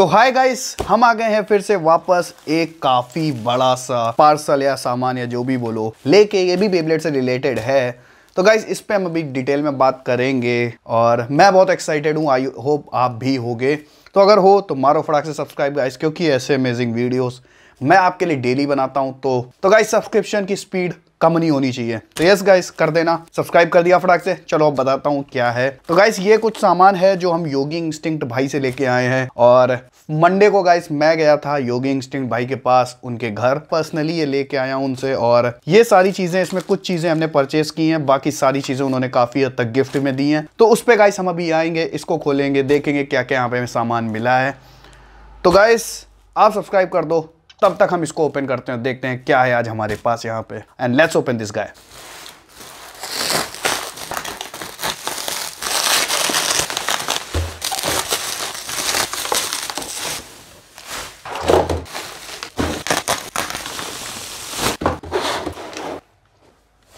तो hi guys हम आ गए हैं फिर से वापस एक काफी बड़ा सा पार्सल या सामान या जो भी बोलो लेके ये भी बेबलेट से रिलेटेड है तो गाइस इस पर हम अभी डिटेल में बात करेंगे और मैं बहुत एक्साइटेड हूँ आई होप आप भी होगे तो अगर हो तो मारो फटाक से सब्सक्राइब गाइस क्योंकि ऐसे अमेजिंग वीडियोस मैं आपके लिए डेली बनाता हूँ तो तो गाइस सब्सक्रिप्शन की स्पीड कम नहीं होनी चाहिए तो यस गाइस कर देना सब्सक्राइब कर दिया फटाक से चलो अब बताता हूँ क्या है तो गाइस ये कुछ सामान है जो हम योगी इंस्टिंक्ट भाई से लेके आए हैं और मंडे को गाइस मैं गया था योगी इंस्टिंक्ट भाई के पास उनके घर पर्सनली ये लेके आया उनसे और ये सारी चीजें इसमें कुछ चीजें हमने परचेस की हैं बाकी सारी चीजें उन्होंने काफी हद तक गिफ्ट में दी हैं तो उस पर गाइस हम अभी आएंगे इसको खोलेंगे देखेंगे क्या क्या यहाँ पे सामान मिला है तो गाइस आप सब्सक्राइब कर दो तब तक हम इसको ओपन करते हैं देखते हैं क्या है आज हमारे पास यहाँ पे and let's open this guy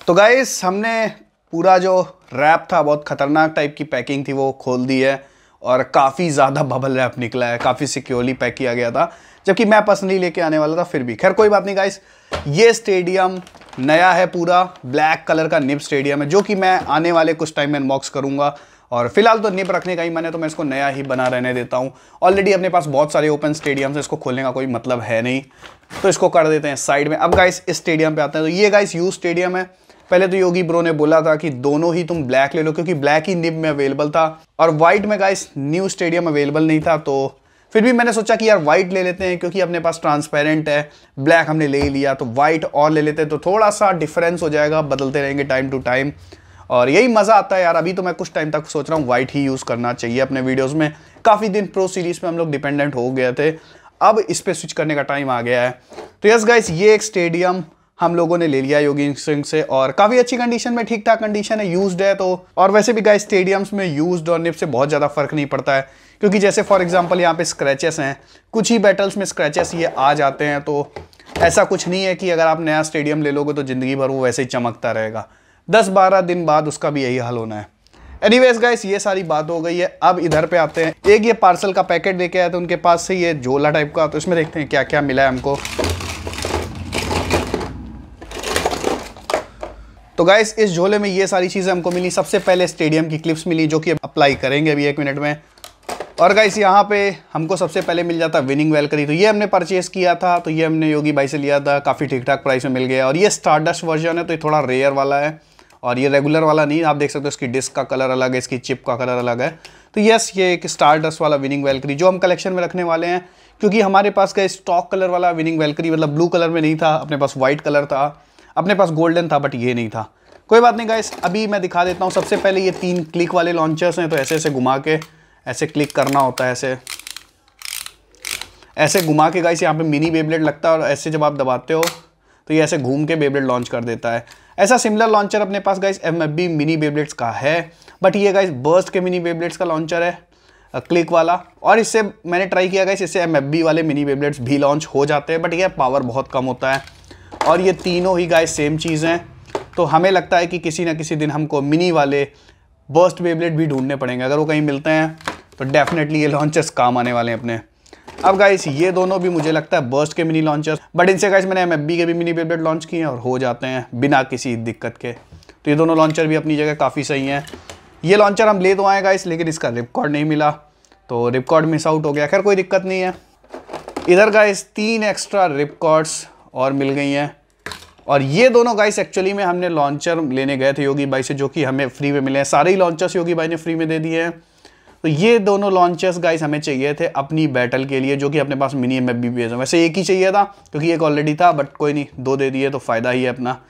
तो गाइस हमने पूरा जो रैप था बहुत ख़तरनाक टाइप की पैकिंग थी वो खोल दी है और काफ़ी ज़्यादा बबल रैप निकला है काफ़ी सिक्योरली पैक किया गया था जबकि मैं पर्सनली लेके आने वाला था फिर भी खैर कोई बात नहीं गाइस ये स्टेडियम नया है पूरा ब्लैक कलर का निप स्टेडियम है जो कि मैं आने वाले कुछ टाइम में अनबॉक्स करूंगा और फिलहाल तो निप रखने का ही मैंने तो मैं इसको नया ही बना रहने देता हूँ ऑलरेडी अपने पास बहुत सारे ओपन स्टेडियम हैं इसको खोलने का कोई मतलब है नहीं तो इसको कर देते हैं साइड में अब गाइस इस स्टेडियम पे आते हैं तो ये गाइस यू स्टेडियम है पहले तो योगी ब्रो ने बोला था कि दोनों ही तुम ब्लैक ले लो क्योंकि ब्लैक ही निब में अवेलेबल था और वाइट में गाइस न्यू स्टेडियम अवेलेबल नहीं था तो फिर भी मैंने सोचा कि यार वाइट ले लेते हैं क्योंकि अपने पास ट्रांसपेरेंट है ब्लैक हमने ले लिया तो वाइट और ले लेते हैं तो थोड़ा सा डिफरेंस हो जाएगा बदलते रहेंगे टाइम टू टाइम और यही मज़ा आता है यार अभी तो मैं कुछ टाइम तक सोच रहा हूँ वाइट ही यूज़ करना चाहिए अपने वीडियोज़ में काफ़ी दिन प्रो सीरीज़ में हम लोग डिपेंडेंट हो गए थे अब इस पर स्विच करने का टाइम आ गया है तो यस गाइस ये एक स्टेडियम हम लोगों ने ले लिया योगी सिंह से और काफ़ी अच्छी कंडीशन में ठीक ठाक कंडीशन है यूज्ड है तो और वैसे भी गाय स्टेडियम्स में यूज्ड और निप से बहुत ज़्यादा फर्क नहीं पड़ता है क्योंकि जैसे फॉर एग्जाम्पल यहाँ पे स्क्रैचेस हैं कुछ ही बैटल्स में स्क्रैचेस ये आ जाते हैं तो ऐसा कुछ नहीं है कि अगर आप नया स्टेडियम ले लोगे तो ज़िंदगी भर वो वैसे ही चमकता रहेगा दस बारह दिन बाद उसका भी यही हल होना है एनीवेज गाइस ये सारी बात हो गई है अब इधर पे आते हैं एक ये पार्सल का पैकेट लेके आया था उनके पास से ये झोला टाइप का तो इसमें देखते हैं क्या क्या मिला है हमको तो गाइस इस झोले में ये सारी चीज़ें हमको मिली सबसे पहले स्टेडियम की क्लिप्स मिली जो कि अप्लाई करेंगे अभी एक मिनट में और गाइस यहाँ पे हमको सबसे पहले मिल जाता विनिंग वेलकरी तो ये हमने परचेस किया था तो ये हमने योगी भाई से लिया था काफ़ी ठीक ठाक प्राइस में मिल गया और ये स्टारडस्ट वर्जन है तो ये थोड़ा रेयर वाला है और ये रेगुलर वाला नहीं आप देख सकते हो इसकी डिस्क का कलर अलग है इसकी चिप का कलर अलग है तो यस ये एक स्टारडस्ट वाला विनिंग वेलकरी जो हम कलेक्शन में रखने वाले हैं क्योंकि हमारे पास का स्टॉक कलर वाला विनिंग वेलकरी मतलब ब्लू कलर में नहीं था अपने पास वाइट कलर था अपने पास गोल्डन था बट ये नहीं था कोई बात नहीं गाइस अभी मैं दिखा देता हूँ सबसे पहले ये तीन क्लिक वाले लॉन्चर्स हैं तो ऐसे ऐसे घुमा के ऐसे क्लिक करना होता है ऐसे ऐसे घुमा के गाइस यहाँ पे मिनी बेबलेट लगता है और ऐसे जब आप दबाते हो तो ये ऐसे घूम के बेबलेट लॉन्च कर देता है ऐसा सिमिलर लॉन्चर अपने पास गाइस एम मिनी बेबलेट्स का है बट ये गाइस बर्स्ट के मिनी बेबलेट्स का लॉन्चर है क्लिक वाला और इससे मैंने ट्राई किया गाइस इससे एम वाले मिनी बेबलेट्स भी लॉन्च हो जाते हैं बट ये पावर बहुत कम होता है और ये तीनों ही गाय सेम चीज़ हैं तो हमें लगता है कि किसी ना किसी दिन हमको मिनी वाले बर्स्ट बेबलेट भी ढूंढने पड़ेंगे अगर वो कहीं मिलते हैं तो डेफिनेटली ये लॉन्चर्स काम आने वाले हैं अपने अब गाइस ये दोनों भी मुझे लगता है बर्स्ट के मिनी लॉन्चर्स बट इनसे गाइस मैंने एम के भी मिनी बेबलेट लॉन्च किए हैं और हो जाते हैं बिना किसी दिक्कत के तो ये दोनों लॉन्चर भी अपनी जगह काफ़ी सही हैं ये लॉन्चर हम ले तो आए गाइस लेकिन इसका रिपकॉर्ड नहीं मिला तो रिपकॉर्ड मिस आउट हो गया खैर कोई दिक्कत नहीं है इधर गाइस तीन एक्स्ट्रा रिपकॉर्ड्स और मिल गई हैं और ये दोनों गाइस एक्चुअली में हमने लॉन्चर लेने गए थे योगी भाई से जो कि हमें फ्री में मिले हैं सारे ही लॉन्चर्स योगी भाई ने फ्री में दे दिए हैं तो ये दोनों लॉन्चर्स गाइस हमें चाहिए थे अपनी बैटल के लिए जो कि अपने पास मिनी एम एफ बी वैसे एक ही चाहिए था क्योंकि एक ऑलरेडी था बट कोई नहीं दो दे दिए तो फ़ायदा ही है अपना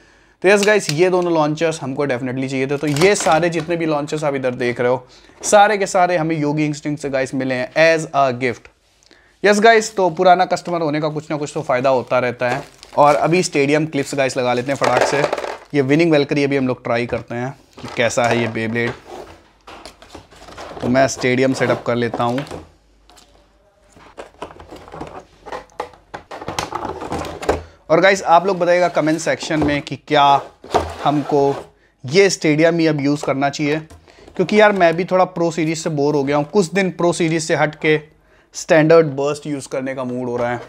तो यस गाइस ये दोनों लॉन्चर्स हमको डेफिनेटली चाहिए थे तो ये सारे जितने भी लॉन्चर्स आप इधर देख रहे हो सारे के सारे हमें योगी इंस्टिंग से गाइस मिले हैं as a gift yes guys तो पुराना कस्टमर होने का कुछ ना कुछ तो फ़ायदा होता रहता है और अभी स्टेडियम क्लिप्स गाइस लगा लेते हैं फटाक से ये विनिंग वेलकरी अभी हम लोग ट्राई करते हैं कि कैसा है ये बेब्लेड तो मैं स्टेडियम सेटअप कर लेता हूँ और गाइस आप लोग बताइएगा कमेंट सेक्शन में कि क्या हमको ये स्टेडियम ही अब यूज़ करना चाहिए क्योंकि यार मैं भी थोड़ा प्रो सीरीज़ से बोर हो गया हूँ कुछ दिन प्रो सीरीज़ से हट के स्टैंडर्ड बर्स्ट यूज़ करने का मूड हो रहा है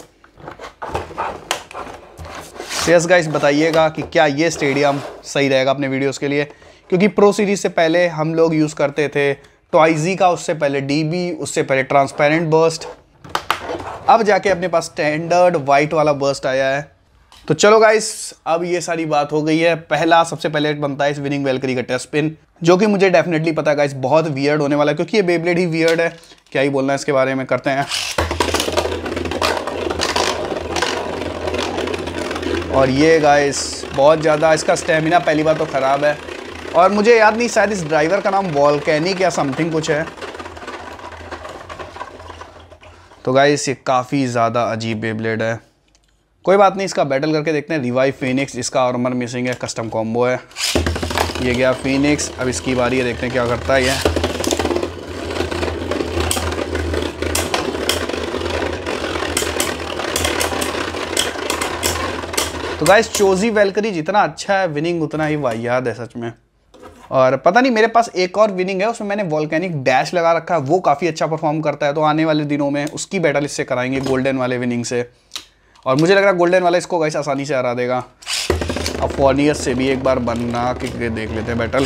यस गाइस बताइएगा कि क्या ये स्टेडियम सही रहेगा अपने वीडियोस के लिए क्योंकि प्रो सीरीज से पहले हम लोग यूज़ करते थे टॉइजी तो का उससे पहले डीबी उससे पहले ट्रांसपेरेंट बर्स्ट अब जाके अपने पास स्टैंडर्ड वाइट वाला बर्स्ट आया है तो चलो गाइस अब ये सारी बात हो गई है पहला सबसे पहले बनता है इस विनिंग वेलकरी का टेस्ट पिन जो कि मुझे डेफिनेटली पता है गाइस बहुत वियर्ड होने वाला है क्योंकि ये बेब्लेड ही वियर्ड है क्या ही बोलना है इसके बारे में करते हैं और ये गाइस बहुत ज़्यादा इसका स्टेमिना पहली बार तो ख़राब है और मुझे याद नहीं शायद इस ड्राइवर का नाम वॉलकैनिक या समथिंग कुछ है तो गाइस ये काफ़ी ज़्यादा अजीब बेब्लेड है कोई बात नहीं इसका बैटल करके देखते हैं रिवाइव फिनिक्स इसका और मिसिंग है कस्टम कॉम्बो है ये गया फिनिक्स अब इसकी बारी है देखते हैं क्या करता है ये तो गाइस चोजी वेलकरी जितना अच्छा है विनिंग उतना ही वाहियात है सच में और पता नहीं मेरे पास एक और विनिंग है उसमें मैंने वॉल्केनिक डैश लगा रखा है वो काफ़ी अच्छा परफॉर्म करता है तो आने वाले दिनों में उसकी बैटल इससे कराएंगे गोल्डन वाले विनिंग से और मुझे लग रहा है गोल्डन वाला इसको गाइस आसानी से हरा देगा अब से भी एक बार बनना के देख लेते हैं बैटल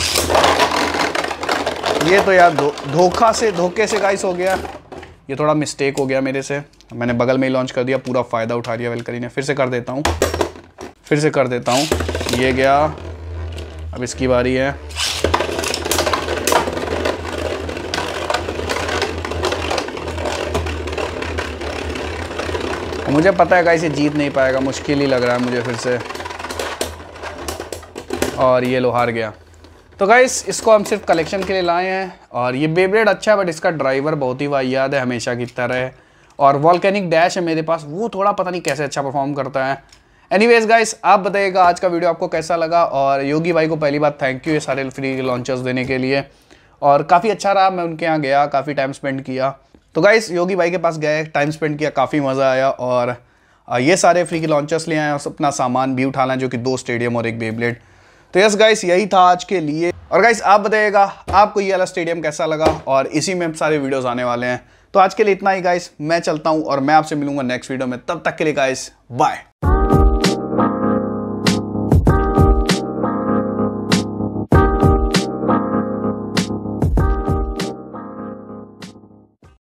ये तो यार धोखा से धोखे से गाइस हो गया ये थोड़ा मिस्टेक हो गया मेरे से मैंने बगल में ही लॉन्च कर दिया पूरा फ़ायदा उठा लिया वेलकरी ने फिर से कर देता हूँ फिर से कर देता हूँ ये गया अब इसकी बारी है मुझे पता है कहीं से जीत नहीं पाएगा मुश्किल ही लग रहा है मुझे फिर से और ये लोहार गया तो गाइस इसको हम सिर्फ कलेक्शन के लिए लाए हैं और ये बेब्रेड अच्छा है बट इसका ड्राइवर बहुत ही वाहियात है हमेशा की तरह और वॉलकैनिक डैश है मेरे पास वो थोड़ा पता नहीं कैसे अच्छा परफॉर्म करता है एनीवेज गाइस आप बताइएगा आज का वीडियो आपको कैसा लगा और योगी भाई को पहली बार थैंक यू ये सारे फ्री लॉन्चर्स देने के लिए और काफ़ी अच्छा रहा मैं उनके यहाँ गया काफ़ी टाइम स्पेंड किया तो गाइस योगी भाई के पास गए टाइम स्पेंड किया काफ़ी मज़ा आया और ये सारे फ्री के लॉन्चर्स ले आए और अपना सामान भी उठाना जो कि दो स्टेडियम और एक बेबलेट तो यस गाइस यही था आज के लिए और गाइस आप बताइएगा आपको ये वाला स्टेडियम कैसा लगा और इसी में सारे वीडियोस आने वाले हैं तो आज के लिए इतना ही गाइस मैं चलता हूं और मैं आपसे मिलूंगा नेक्स्ट वीडियो में तब तक के लिए गाइस बाय